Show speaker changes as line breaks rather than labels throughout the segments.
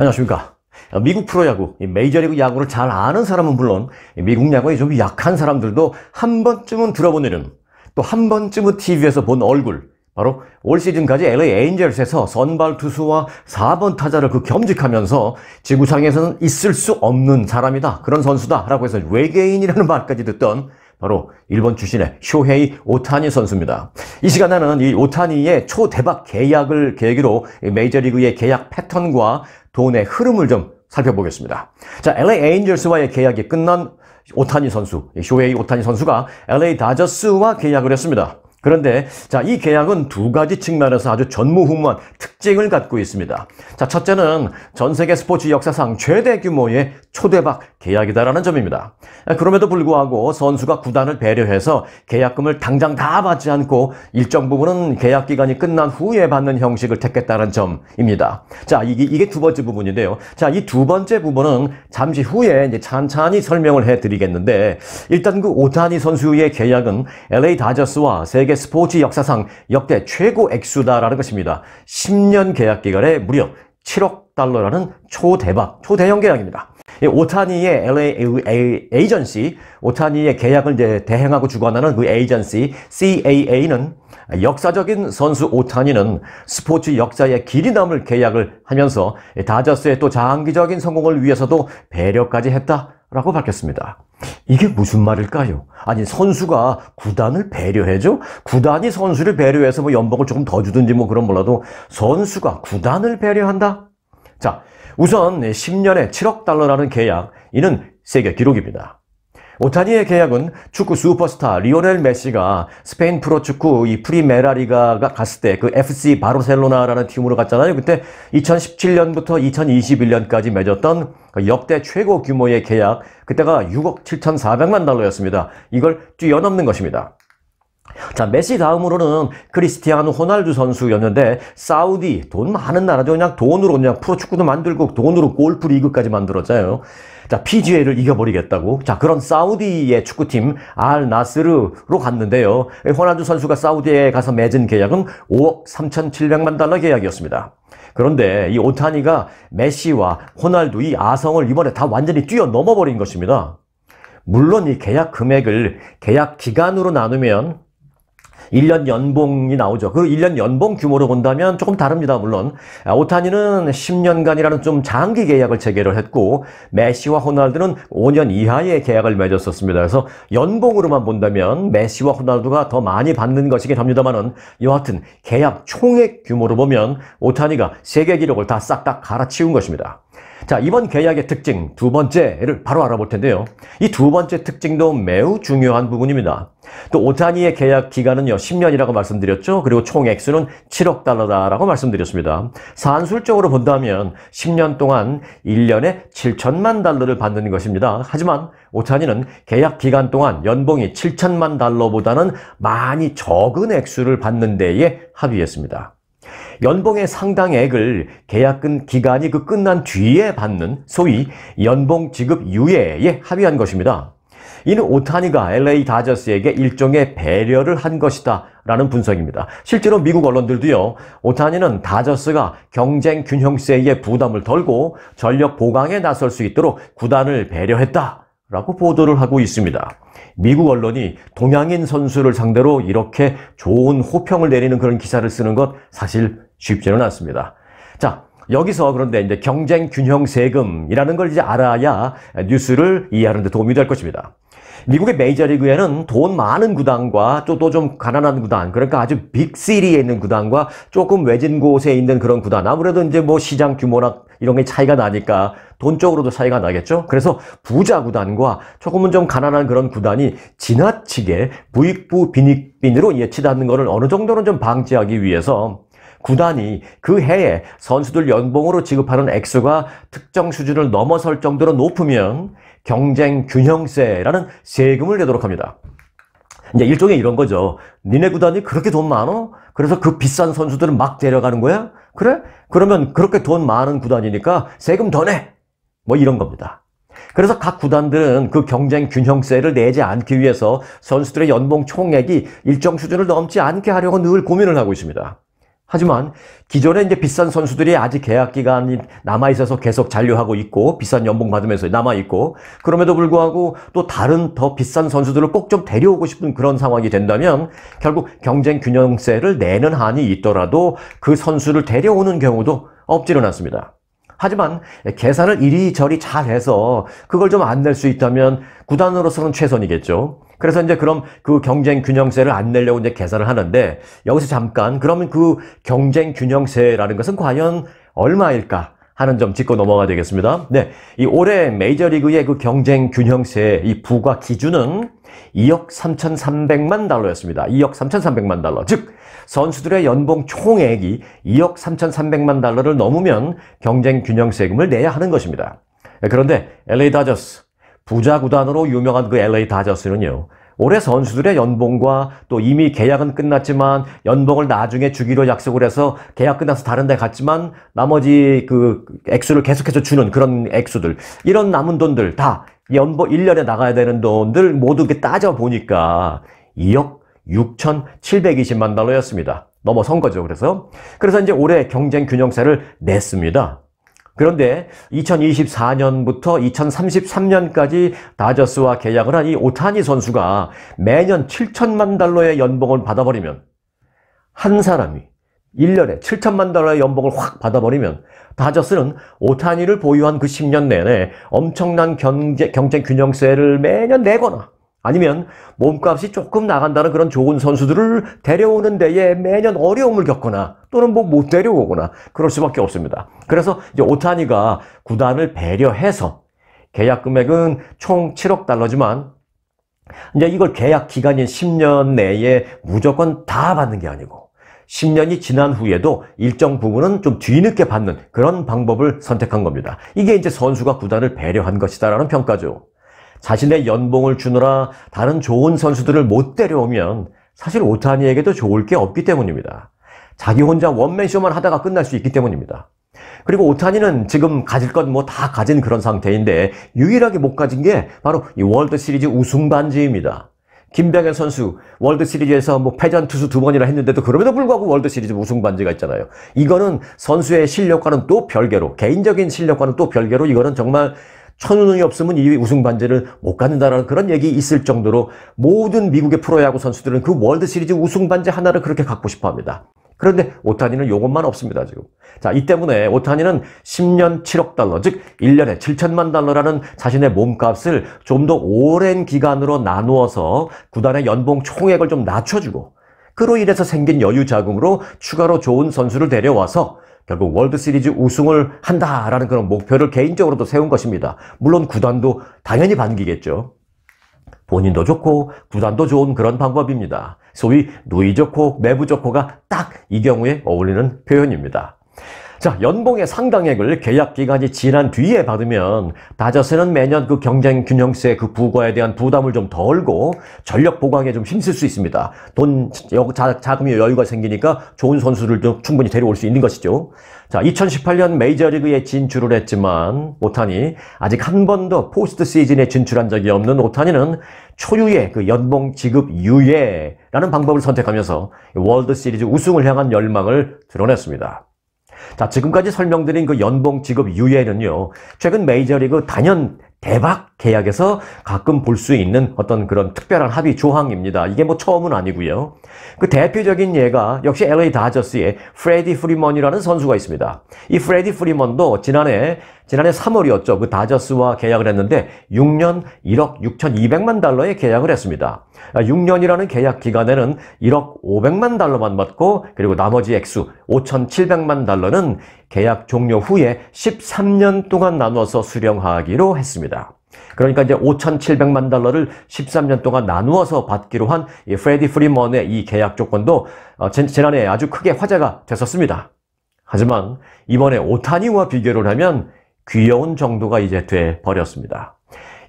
안녕하십니까. 미국 프로야구, 메이저리그 야구를 잘 아는 사람은 물론 미국 야구에 좀 약한 사람들도 한 번쯤은 들어본 이름, 또 한 번쯤은 TV에서 본 얼굴, 바로 올 시즌까지 LA 에인젤스에서 선발 투수와 4번 타자를 그 겸직하면서 지구상에서는 있을 수 없는 사람이다. 그런 선수다. 라고 해서 외계인이라는 말까지 듣던 바로 일본 출신의 쇼헤이 오타니 선수입니다. 이 시간에는 이 오타니의 초대박 계약을 계기로 메이저리그의 계약 패턴과 돈의 흐름을 좀 살펴보겠습니다. 자, LA 에인절스와의 계약이 끝난 오타니 선수, 쇼웨이 오타니 선수가 LA 다저스와 계약을 했습니다. 그런데 자, 이 계약은 두 가지 측면에서 아주 전무후무한 특징을 갖고 있습니다. 자, 첫째는 전 세계 스포츠 역사상 최대 규모의 초대박 계약이다라는 점입니다. 그럼에도 불구하고 선수가 구단을 배려해서 계약금을 당장 다 받지 않고 일정 부분은 계약 기간이 끝난 후에 받는 형식을 택했다는 점입니다. 자, 이게, 이게 두 번째 부분인데요. 자, 이 두 번째 부분은 잠시 후에 이제 찬찬히 설명을 해드리겠는데 일단 그 오타니 선수의 계약은 LA 다저스와 세계 스포츠 역사상 역대 최고 액수다라는 것입니다. 10년 계약 기간에 무려 7억 달러라는 초대박, 초대형 계약입니다. 오타니의 LA 에이전시, 오타니의 계약을 이제 대행하고 주관하는 그 에이전시 CAA는 역사적인 선수 오타니는 스포츠 역사에 길이 남을 계약을 하면서 다저스의 또 장기적인 성공을 위해서도 배려까지 했다라고 밝혔습니다. 이게 무슨 말일까요? 아니 선수가 구단을 배려해줘? 구단이 선수를 배려해서 뭐 연봉을 조금 더 주든지 뭐 그런 몰라도 선수가 구단을 배려한다? 자, 우선 10년에 7억 달러라는 계약, 이는 세계 기록입니다. 오타니의 계약은 축구 슈퍼스타 리오넬 메시가 스페인 프로축구 이 프리메라리가 갔을 때 그 FC 바르셀로나라는 팀으로 갔잖아요. 그때 2017년부터 2021년까지 맺었던 그 역대 최고 규모의 계약, 그때가 6억 7,400만 달러였습니다. 이걸 뛰어넘는 것입니다. 자, 메시 다음으로는 크리스티아누 호날두 선수였는데 사우디 돈 많은 나라죠. 그냥 돈으로 그냥 프로축구도 만들고 돈으로 골프 리그까지 만들었잖아요. 자, PGA를 이겨버리겠다고. 자, 그런 사우디의 축구팀 알 나스르로 갔는데요. 호날두 선수가 사우디에 가서 맺은 계약은 5억 3,700만 달러 계약이었습니다. 그런데 이 오타니가 메시와 호날두 이 아성을 이번에 다 완전히 뛰어넘어 버린 것입니다. 물론 이 계약 금액을 계약 기간으로 나누면 1년 연봉이 나오죠. 그 1년 연봉 규모로 본다면 조금 다릅니다. 물론 아, 오타니는 10년간이라는 좀 장기 계약을 체결을 했고 메시와 호날두는 5년 이하의 계약을 맺었었습니다. 그래서 연봉으로만 본다면 메시와 호날두가 더 많이 받는 것이긴 합니다만은 여하튼 계약 총액 규모로 보면 오타니가 세계 기록을 다 싹 다 갈아치운 것입니다. 자, 이번 계약의 특징 두 번째를 바로 알아볼 텐데요. 이 두 번째 특징도 매우 중요한 부분입니다. 또 오타니의 계약 기간은요 10년이라고 말씀드렸죠. 그리고 총액수는 7억 달러다라고 말씀드렸습니다. 산술적으로 본다면 10년 동안 1년에 7천만 달러를 받는 것입니다. 하지만 오타니는 계약 기간 동안 연봉이 7천만 달러보다는 많이 적은 액수를 받는 데에 합의했습니다. 연봉의 상당액을 계약금 기간이 그 끝난 뒤에 받는 소위 연봉 지급 유예에 합의한 것입니다. 이는 오타니가 LA 다저스에게 일종의 배려를 한 것이다 라는 분석입니다. 실제로 미국 언론들도요. 오타니는 다저스가 경쟁 균형세의 부담을 덜고 전력 보강에 나설 수 있도록 구단을 배려했다 라고 보도를 하고 있습니다. 미국 언론이 동양인 선수를 상대로 이렇게 좋은 호평을 내리는 그런 기사를 쓰는 것 사실 쉽지는 않습니다. 자, 여기서 그런데 이제 경쟁 균형 세금이라는 걸 이제 알아야 뉴스를 이해하는 데 도움이 될 것입니다. 미국의 메이저리그에는 돈 많은 구단과 또 좀 가난한 구단, 그러니까 아주 빅시리에 있는 구단과 조금 외진 곳에 있는 그런 구단, 아무래도 이제 뭐 시장 규모나 이런 게 차이가 나니까 돈 쪽으로도 차이가 나겠죠? 그래서 부자 구단과 조금은 좀 가난한 그런 구단이 지나치게 부익부 빈익빈으로 예치닫는 거를 어느 정도는 좀 방지하기 위해서 구단이 그 해에 선수들 연봉으로 지급하는 액수가 특정 수준을 넘어설 정도로 높으면 경쟁 균형세라는 세금을 내도록 합니다. 이제 일종의 이런 거죠. 니네 구단이 그렇게 돈 많어? 그래서 그 비싼 선수들은 막 데려가는 거야? 그래? 그러면 그렇게 돈 많은 구단이니까 세금 더 내! 뭐 이런 겁니다. 그래서 각 구단들은 그 경쟁 균형세를 내지 않기 위해서 선수들의 연봉 총액이 일정 수준을 넘지 않게 하려고 늘 고민을 하고 있습니다. 하지만 기존에 이제 비싼 선수들이 아직 계약 기간이 남아 있어서 계속 잔류하고 있고 비싼 연봉 받으면서 남아 있고 그럼에도 불구하고 또 다른 더 비싼 선수들을 꼭 좀 데려오고 싶은 그런 상황이 된다면 결국 경쟁 균형세를 내는 한이 있더라도 그 선수를 데려오는 경우도 없지는 않습니다. 하지만 계산을 이리저리 잘해서 그걸 좀 안 낼 수 있다면 구단으로서는 최선이겠죠. 그래서 이제 그럼 그 경쟁 균형세를 안 내려고 이제 계산을 하는데 여기서 잠깐 그러면 그 경쟁 균형세라는 것은 과연 얼마일까? 하는 점 짚고 넘어가야 되겠습니다. 네. 이 올해 메이저리그의 그 경쟁 균형세 이 부과 기준은 2억 3,300만 달러였습니다. 2억 3,300만 달러. 즉, 선수들의 연봉 총액이 2억 3,300만 달러를 넘으면 경쟁 균형세금을 내야 하는 것입니다. 네, 그런데 LA 다저스, 부자 구단으로 유명한 그 LA 다저스는요. 올해 선수들의 연봉과 또 이미 계약은 끝났지만 연봉을 나중에 주기로 약속을 해서 계약 끝나서 다른 데 갔지만 나머지 그 액수를 계속해서 주는 그런 액수들 이런 남은 돈들 다 연봉 1년에 나가야 되는 돈들 모두 따져보니까 2억 6,720만 달러였습니다. 넘어선 거죠. 그래서 그래서 이제 올해 경쟁 균형세를 냈습니다. 그런데 2024년부터 2033년까지 다저스와 계약을 한 이 오타니 선수가 매년 7천만 달러의 연봉을 받아버리면 한 사람이 1년에 7천만 달러의 연봉을 확 받아버리면 다저스는 오타니를 보유한 그 10년 내내 엄청난 경제, 경쟁 균형세를 매년 내거나 아니면 몸값이 조금 나간다는 그런 좋은 선수들을 데려오는 데에 매년 어려움을 겪거나 또는 뭐 못 데려오거나 그럴 수밖에 없습니다. 그래서 이제 오타니가 구단을 배려해서 계약 금액은 총 7억 달러지만 이제 이걸 계약 기간인 10년 내에 무조건 다 받는 게 아니고 10년이 지난 후에도 일정 부분은 좀 뒤늦게 받는 그런 방법을 선택한 겁니다. 이게 이제 선수가 구단을 배려한 것이다라는 평가죠. 자신의 연봉을 주느라 다른 좋은 선수들을 못 데려오면 사실 오타니에게도 좋을 게 없기 때문입니다. 자기 혼자 원맨쇼만 하다가 끝날 수 있기 때문입니다. 그리고 오타니는 지금 가질 것 뭐 다 가진 그런 상태인데 유일하게 못 가진 게 바로 이 월드 시리즈 우승 반지입니다. 김병현 선수 월드 시리즈에서 뭐 패전 투수 두 번이나 했는데도 그럼에도 불구하고 월드 시리즈 우승 반지가 있잖아요. 이거는 선수의 실력과는 또 별개로 개인적인 실력과는 또 별개로 이거는 정말 천운이 없으면 이 우승 반지를 못 갖는다라는 그런 얘기 있을 정도로 모든 미국의 프로야구 선수들은 그 월드시리즈 우승 반지 하나를 그렇게 갖고 싶어 합니다. 그런데 오타니는 요것만 없습니다, 지금. 자, 이 때문에 오타니는 10년 7억 달러, 즉 1년에 7천만 달러라는 자신의 몸값을 좀 더 오랜 기간으로 나누어서 구단의 연봉 총액을 좀 낮춰주고 그로 인해서 생긴 여유 자금으로 추가로 좋은 선수를 데려와서 결국 월드시리즈 우승을 한다라는 그런 목표를 개인적으로도 세운 것입니다. 물론 구단도 당연히 반기겠죠. 본인도 좋고 구단도 좋은 그런 방법입니다. 소위 누이 좋고 매부 좋고가 딱 이 경우에 어울리는 표현입니다. 자, 연봉의 상당액을 계약 기간이 지난 뒤에 받으면 다저스는 매년 그 경쟁 균형세 그 부과에 대한 부담을 좀 덜고 전력 보강에 좀 힘쓸 수 있습니다. 돈, 자, 자금이 여유가 생기니까 좋은 선수를 좀 충분히 데려올 수 있는 것이죠. 자, 2018년 메이저리그에 진출을 했지만 오타니 아직 한 번도 포스트 시즌에 진출한 적이 없는 오타니는 초유의 그 연봉 지급 유예라는 방법을 선택하면서 월드 시리즈 우승을 향한 열망을 드러냈습니다. 자, 지금까지 설명드린 그 연봉 지급 유예는요, 최근 메이저리그 단연 대박 계약에서 가끔 볼 수 있는 어떤 그런 특별한 합의 조항입니다. 이게 뭐 처음은 아니고요. 그 대표적인 예가 역시 LA 다저스의 프레디 프리먼이라는 선수가 있습니다. 이 프레디 프리먼도 지난해 지난해 3월이었죠. 그 다저스와 계약을 했는데 6년 1억 6,200만 달러의 계약을 했습니다. 6년이라는 아, 계약 기간에는 1억 500만 달러만 받고 그리고 나머지 액수 5,700만 달러는 계약 종료 후에 13년 동안 나누어서 수령하기로 했습니다. 그러니까 이제 5,700만 달러를 13년 동안 나누어서 받기로 한 이 프레디 프리먼의 이 계약 조건도 어, 지난해 아주 크게 화제가 됐었습니다. 하지만 이번에 오타니와 비교를 하면 귀여운 정도가 이제 돼 버렸습니다.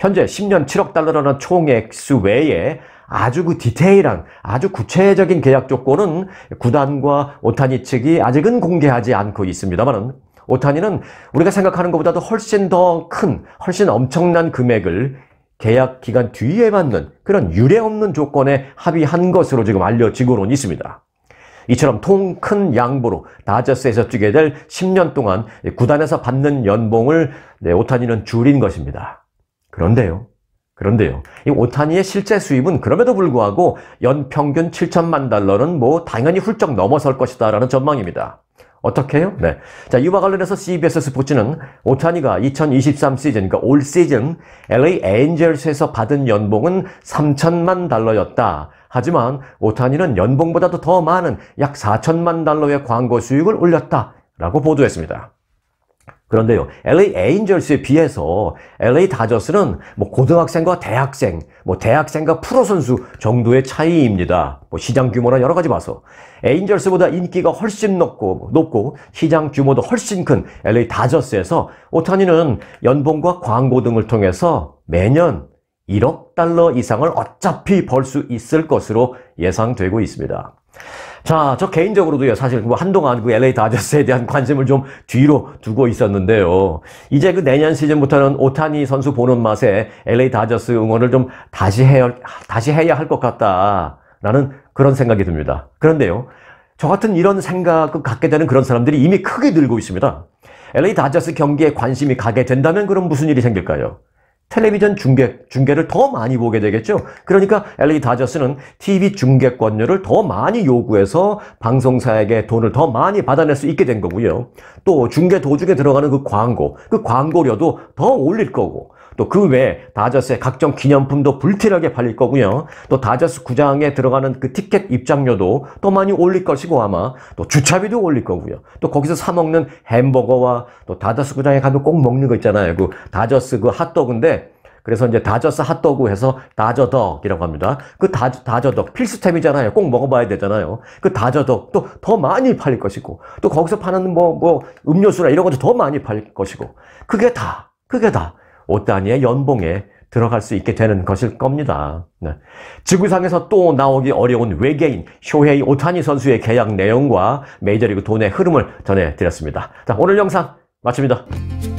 현재 10년 7억 달러라는 총액수 외에 아주 그 디테일한 아주 구체적인 계약 조건은 구단과 오타니 측이 아직은 공개하지 않고 있습니다만은 오타니는 우리가 생각하는 것보다도 훨씬 더 큰, 훨씬 엄청난 금액을 계약 기간 뒤에 맞는 그런 유례 없는 조건에 합의한 것으로 지금 알려지고는 있습니다. 이처럼 통 큰 양보로 다저스에서 뛰게 될 10년 동안 구단에서 받는 연봉을 네, 오타니는 줄인 것입니다. 그런데요. 그런데요, 이 오타니의 실제 수입은 그럼에도 불구하고 연평균 7천만 달러는 뭐 당연히 훌쩍 넘어설 것이다라는 전망입니다. 어떻게요? 네. 자, 이와 관련해서 CBS 스포츠는 오타니가 2023 시즌, 그러니까 올 시즌 LA 엔젤스에서 받은 연봉은 3천만 달러였다. 하지만 오타니는 연봉보다도 더 많은 약 4천만 달러의 광고 수익을 올렸다. 라고 보도했습니다. 그런데요, LA 에인절스에 비해서 LA 다저스는 뭐 고등학생과 대학생, 뭐 대학생과 프로 선수 정도의 차이입니다. 뭐 시장 규모나 여러 가지 봐서 에인절스보다 인기가 훨씬 높고 높고 시장 규모도 훨씬 큰 LA 다저스에서 오타니는 연봉과 광고 등을 통해서 매년 1억 달러 이상을 어차피 벌 수 있을 것으로 예상되고 있습니다. 자, 저 개인적으로도요, 사실 뭐 한동안 그 LA 다저스에 대한 관심을 좀 뒤로 두고 있었는데요. 이제 그 내년 시즌부터는 오타니 선수 보는 맛에 LA 다저스 응원을 좀 다시 해야, 다시 해야 할 것 같다라는 그런 생각이 듭니다. 그런데요, 저 같은 이런 생각을 갖게 되는 그런 사람들이 이미 크게 늘고 있습니다. LA 다저스 경기에 관심이 가게 된다면 그럼 무슨 일이 생길까요? 텔레비전 중계, 중계를 더 많이 보게 되겠죠. 그러니까 LA 다저스는 TV 중계권료를 더 많이 요구해서 방송사에게 돈을 더 많이 받아낼 수 있게 된 거고요. 또 중계 도중에 들어가는 그 광고, 그 광고료도 더 올릴 거고 또그 외에 다저스의 각종 기념품도 불티나게 팔릴 거고요. 또 다저스 구장에 들어가는 그 티켓 입장료도 또 많이 올릴 것이고 아마 또 주차비도 올릴 거고요. 또 거기서 사 먹는 햄버거와 또 다저스 구장에 가면 꼭 먹는 거 있잖아요. 그 다저스 그 핫도그인데 그래서 이제 다저스 핫도그 해서 다저덕이라고 합니다. 그 다, 다저덕 필수템이잖아요. 꼭 먹어봐야 되잖아요. 그 다저덕 또 더 많이 팔릴 것이고 또 거기서 파는 뭐뭐 뭐 음료수나 이런 것도 더 많이 팔릴 것이고 그게 다 그게 다 5단위의 연봉에 들어갈 수 있게 되는 것일 겁니다. 네. 지구상에서 또 나오기 어려운 외계인 쇼헤이 오타니 선수의 계약 내용과 메이저리그 돈의 흐름을 전해드렸습니다. 자, 오늘 영상 마칩니다.